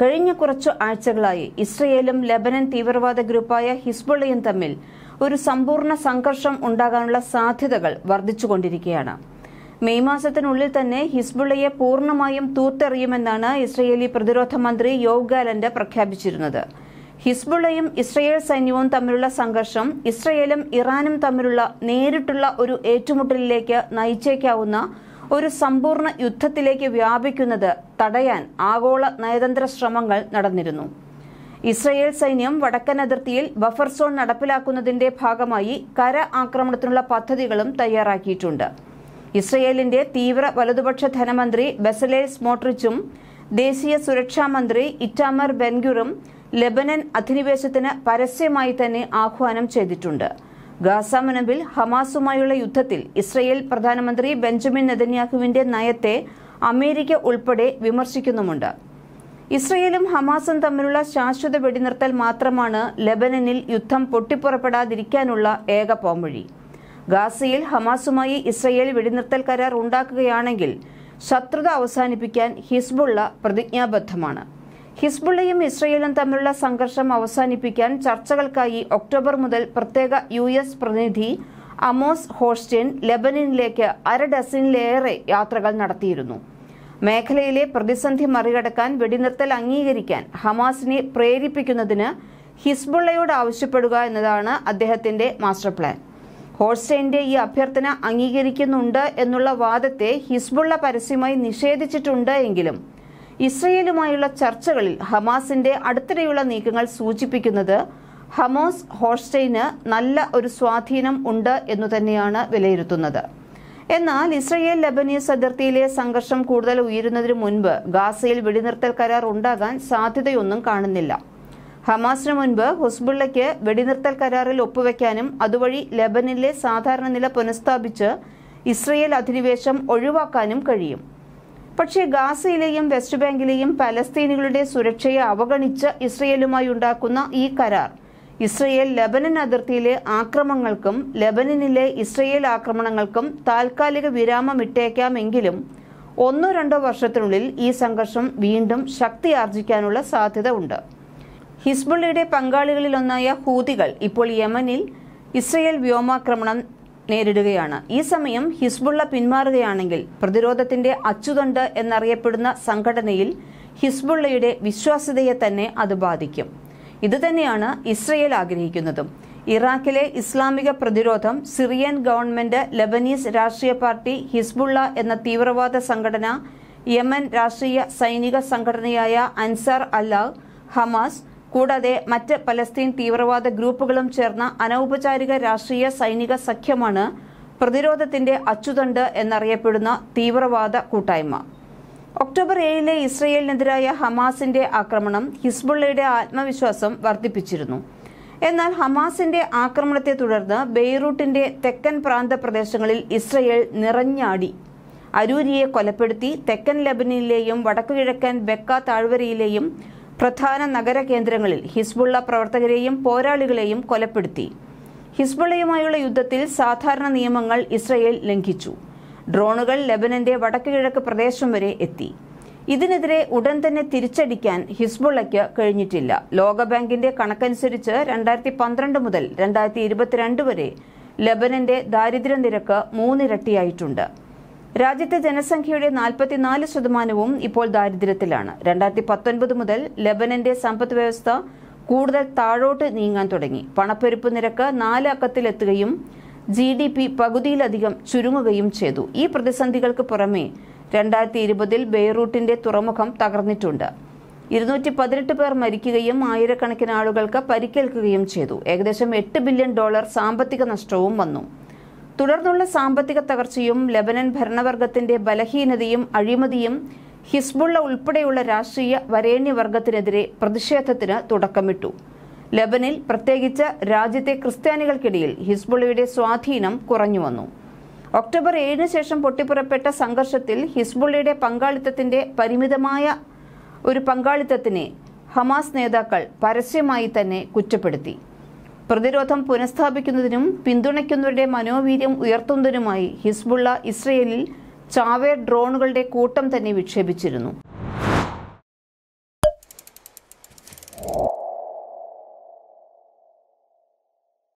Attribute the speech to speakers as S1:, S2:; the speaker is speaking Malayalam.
S1: കഴിഞ്ഞ കുറച്ചു ആഴ്ചകളായി ഇസ്രയേലും ലബനൻ തീവ്രവാദ ഗ്രൂപ്പായ ഹിസ്ബുള്ളയും തമ്മിൽ ഒരു സമ്പൂർണ്ണ സംഘർഷം ഉണ്ടാകാനുള്ള സാധ്യതകൾ വർദ്ധിച്ചുകൊണ്ടിരിക്കുകയാണ് മെയ് മാസത്തിനുള്ളിൽ തന്നെ ഹിസ്ബുള്ളയെ പൂർണ്ണമായും തൂത്തെറിയുമെന്നാണ് ഇസ്രയേലി പ്രതിരോധ മന്ത്രി യോവ് ഗാലന്റ് പ്രഖ്യാപിച്ചിരുന്നത് ഹിസ്ബുള്ളയും ഇസ്രയേൽ സൈന്യവും തമ്മിലുള്ള സംഘർഷം ഇസ്രയേലും ഇറാനും തമ്മിലുള്ള നേരിട്ടുള്ള ഒരു ഏറ്റുമുട്ടലിലേക്ക് നയിച്ചേക്കാവുന്ന ഒരു സമ്പൂർണ്ണ യുദ്ധത്തിലേക്ക് വ്യാപിക്കുന്നത് തടയാൻ ആഗോള നയതന്ത്ര ശ്രമങ്ങൾ നടന്നിരുന്നു ഇസ്രയേൽ സൈന്യം വടക്കൻ അതിർത്തിയിൽ ബഫർ സോൺ നടപ്പിലാക്കുന്നതിന്റെ ഭാഗമായി കര ആക്രമണത്തിനുള്ള പദ്ധതികളും തയ്യാറാക്കിയിട്ടുണ്ട് ഇസ്രയേലിന്റെ തീവ്ര വലതുപക്ഷ ധനമന്ത്രി ബെസലേൽ സ്മോട്രിച്ചും ദേശീയ സുരക്ഷാ മന്ത്രി ഇറ്റാമർ ബെൻഗുറും ലെബനൻ അധിനിവേശത്തിന് പരസ്യമായി തന്നെ ആഹ്വാനം ചെയ്തിട്ടുണ്ട് ഗാസ മുനമ്പിൽ ഹമാസുമായുള്ള യുദ്ധത്തിൽ ഇസ്രയേൽ പ്രധാനമന്ത്രി ബെഞ്ചമിൻ നെതന്യാഹുവിന്റെ നയത്തെ അമേരിക്ക ഉൾപ്പെടെ വിമർശിക്കുന്നുമുണ്ട് ഇസ്രയേലും ഹമാസും തമ്മിലുള്ള ശാശ്വത വെടിനിർത്തൽ മാത്രമാണ് ലെബനനിൽ യുദ്ധം പൊട്ടിപ്പുറപ്പെടാതിരിക്കാനുള്ള ഏക പോംവഴി ഗാസയിൽ ഹമാസുമായി ഇസ്രയേൽ വെടിനിർത്തൽ കരാർ ഉണ്ടാക്കുകയാണെങ്കിൽ ശത്രുത അവസാനിപ്പിക്കാൻ ഹിസ്ബുള്ള പ്രതിജ്ഞാബദ്ധമാണ് ഹിസ്ബുള്ളയും ഇസ്രയേലും തമ്മിലുള്ള സംഘർഷം അവസാനിപ്പിക്കാൻ ചർച്ചകൾക്കായി ഒക്ടോബർ മുതൽ പ്രത്യേക യു എസ് പ്രതിനിധി അമോസ് ഹോസ്റ്റിൻ ലെബനിനിലേക്ക് അര ഡസിനിലേറെ യാത്രകൾ നടത്തിയിരുന്നു മേഖലയിലെ പ്രതിസന്ധി മറികടക്കാൻ വെടിനിർത്തൽ അംഗീകരിക്കാൻ ഹമാസിനെ പ്രേരിപ്പിക്കുന്നതിന് ഹിസ്ബുള്ളയോട് ആവശ്യപ്പെടുക എന്നതാണ് അദ്ദേഹത്തിന്റെ മാസ്റ്റർ പ്ലാൻ ഹോൾസ്റ്റൈൻ്റെ ഈ അഭ്യർത്ഥന അംഗീകരിക്കുന്നുണ്ട് എന്നുള്ള വാദത്തെ ഹിസ്ബുള്ള പരസ്യമായി നിഷേധിച്ചിട്ടുണ്ട് എങ്കിലും ഇസ്രയേലുമായുള്ള ചർച്ചകളിൽ ഹമാസിന്റെ അടുത്തിടെയുള്ള നീക്കങ്ങൾ സൂചിപ്പിക്കുന്നത് ഹമോസ് ഹോസ്റ്റൈന് നല്ല ഒരു സ്വാധീനം ഉണ്ട് എന്നു തന്നെയാണ് വിലയിരുത്തുന്നത് എന്നാൽ ഇസ്രയേൽ ലബനീസ് അതിർത്തിയിലെ സംഘർഷം കൂടുതൽ ഉയരുന്നതിനു മുൻപ് ഗാസയിൽ വെടിനിർത്തൽ കരാർ ഉണ്ടാകാൻ സാധ്യതയൊന്നും കാണുന്നില്ല ഹമാസിന് മുൻപ് ഹുസ്ബുള്ളയ്ക്ക് വെടിനിർത്തൽ കരാറിൽ ഒപ്പുവെക്കാനും അതുവഴി ലബനിലെ സാധാരണ നില പുനഃസ്ഥാപിച്ച് ഇസ്രയേൽ അധിനിവേശം ഒഴിവാക്കാനും കഴിയും പക്ഷേ ഗാസയിലെയും വെസ്റ്റ് ബാങ്കിലെയും പലസ്തീനികളുടെ സുരക്ഷയെ അവഗണിച്ച് ഇസ്രയേലുമായി ഉണ്ടാക്കുന്ന ഈ കരാർ ഇസ്രയേൽ ലബനൻ അതിർത്തിയിലെ ആക്രമണങ്ങൾക്കും ലബനനിലെ ഇസ്രയേൽ ആക്രമണങ്ങൾക്കും താൽക്കാലിക വിരാമം ഇട്ടേക്കാമെങ്കിലും ഒന്നോ രണ്ടോ വർഷത്തിനുള്ളിൽ ഈ സംഘർഷം വീണ്ടും ശക്തി ആർജിക്കാനുള്ള സാധ്യത ഉണ്ട് ഹിസ്ബുള്ളയുടെ പങ്കാളികളിലൊന്നായ ഹൂതികൾ ഇപ്പോൾ യമനിൽ ഇസ്രയേൽ വ്യോമാക്രമണം നേരിടുകയാണ് ഈ സമയം ഹിസ്ബുള്ള പിന്മാറുകയാണെങ്കിൽ പ്രതിരോധത്തിന്റെ അച്ചുതണ്ട് എന്നറിയപ്പെടുന്ന സംഘടനയിൽ ഹിസ്ബുള്ളയുടെ വിശ്വാസ്യതയെ തന്നെ അത് ബാധിക്കും ഇതുതന്നെയാണ് ഇസ്രയേൽ ആഗ്രഹിക്കുന്നതും ഇറാഖിലെ ഇസ്ലാമിക പ്രതിരോധം സിറിയൻ ഗവൺമെന്റ് ലബനീസ് രാഷ്ട്രീയ പാർട്ടി ഹിസ്ബുള്ള എന്ന തീവ്രവാദ സംഘടന യമൻ രാഷ്ട്രീയ സൈനിക സംഘടനയായ അൻസാർ അല്ലാഹ് ഹമാസ് കൂടാതെ മറ്റ് പലസ്തീൻ തീവ്രവാദ ഗ്രൂപ്പുകളും ചേർന്ന അനൗപചാരിക രാഷ്ട്രീയ സൈനിക സഖ്യമാണ് പ്രതിരോധത്തിന്റെ അച്ചുതണ്ട് എന്നറിയപ്പെടുന്ന തീവ്രവാദ കൂട്ടായ്മ ഒക്ടോബർ ഏഴിലെ ഇസ്രയേലിനെതിരായ ഹമാസിന്റെ ആക്രമണം ഹിസ്ബുള്ളയുടെ ആത്മവിശ്വാസം വർദ്ധിപ്പിച്ചിരുന്നു എന്നാൽ ഹമാസിന്റെ ആക്രമണത്തെ തുടർന്ന് ബെയ്റൂട്ടിന്റെ തെക്കൻ പ്രാന്ത പ്രദേശങ്ങളിൽ ഇസ്രയേൽ നിറഞ്ഞാടി അരൂരിയെ കൊലപ്പെടുത്തി തെക്കൻ ലബനിലെയും വടക്കുകിഴക്കൻ ബെക്ക താഴ്വരയിലെയും പ്രധാന നഗര കേന്ദ്രങ്ങളിൽ ഹിസ്ബുള്ള പ്രവർത്തകരെയും പോരാളികളെയും കൊലപ്പെടുത്തി ഹിസ്ബുള്ളയുമായുള്ള യുദ്ധത്തിൽ സാധാരണ നിയമങ്ങൾ ഇസ്രയേൽ ലംഘിച്ചു ഡ്രോണുകൾ ലെബനന്റെ വടക്കുകിഴക്ക് പ്രദേശം വരെ എത്തി ഇതിനെതിരെ ഉടൻ തന്നെ തിരിച്ചടിക്കാൻ ഹിസ്ബുള്ളയ്ക്ക് കഴിഞ്ഞിട്ടില്ല ലോകബാങ്കിന്റെ കണക്കനുസരിച്ച് രണ്ടായിരത്തി പന്ത്രണ്ട് മുതൽ രണ്ടായിരത്തി ഇരുപത്തിരണ്ട് വരെ ലെബനന്റെ ദാരിദ്ര്യ നിരക്ക് മൂന്നിരട്ടിയായിട്ടുണ്ട് രാജ്യത്തെ ജനസംഖ്യയുടെ നാൽപ്പത്തിനാല് ശതമാനവും ഇപ്പോൾ ദാരിദ്ര്യത്തിലാണ് രണ്ടായിരത്തി പത്തൊൻപത് മുതൽ ലബനന്റെ സമ്പദ് വ്യവസ്ഥ കൂടുതൽ താഴോട്ട് നീങ്ങാൻ തുടങ്ങി പണപ്പെരുപ്പ് നിരക്ക് നാല് അക്കത്തിലെത്തുകയും ജി ഡി പി പകുതിയിലധികം ചുരുങ്ങുകയും ചെയ്തു ഈ പ്രതിസന്ധികൾക്ക് പുറമെ രണ്ടായിരത്തി ഇരുപതിൽ ബെയ്റൂട്ടിന്റെ തുറമുഖം തകർന്നിട്ടുണ്ട് ഇരുന്നൂറ്റി പതിനെട്ട് പേർ മരിക്കുകയും ആയിരക്കണക്കിന് ആളുകൾക്ക് പരിക്കേൽക്കുകയും ചെയ്തു ഏകദേശം എട്ട് ബില്യൺ ഡോളർ സാമ്പത്തിക നഷ്ടവും വന്നു തുടർന്നുള്ള സാമ്പത്തിക തകർച്ചയും ലബനൻ ഭരണവർഗത്തിന്റെ ബലഹീനതയും അഴിമതിയും ഹിസ്ബുള്ള ഉൾപ്പെടെയുള്ള രാഷ്ട്രീയ വരേണ്യവർഗത്തിനെതിരെ പ്രതിഷേധത്തിന് തുടക്കമിട്ടു ലബനിൽ പ്രത്യേകിച്ച് രാജ്യത്തെ ക്രിസ്ത്യാനികൾക്കിടയിൽ ഹിസ്ബുള്ളയുടെ സ്വാധീനം കുറഞ്ഞു വന്നു ഒക്ടോബർ ഏഴിന് ശേഷം പൊട്ടിപ്പുറപ്പെട്ട സംഘർഷത്തിൽ ഹിസ്ബുള്ളയുടെ പങ്കാളിത്തത്തിന്റെ പരിമിതമായ ഒരു പങ്കാളിത്തത്തിനെ ഹമാസ് നേതാക്കൾ പരസ്യമായി തന്നെ കുറ്റപ്പെടുത്തി പ്രതിരോധം പുനഃസ്ഥാപിക്കുന്നതിനും പിന്തുണയ്ക്കുന്നവരുടെ മനോവീര്യം ഉയർത്തുന്നതിനുമായി ഹിസ്ബുള്ള ഇസ്രയേലിൽ ചാവേർ ഡ്രോണുകളുടെ കൂട്ടം തന്നെ വിക്ഷേപിച്ചിരുന്നു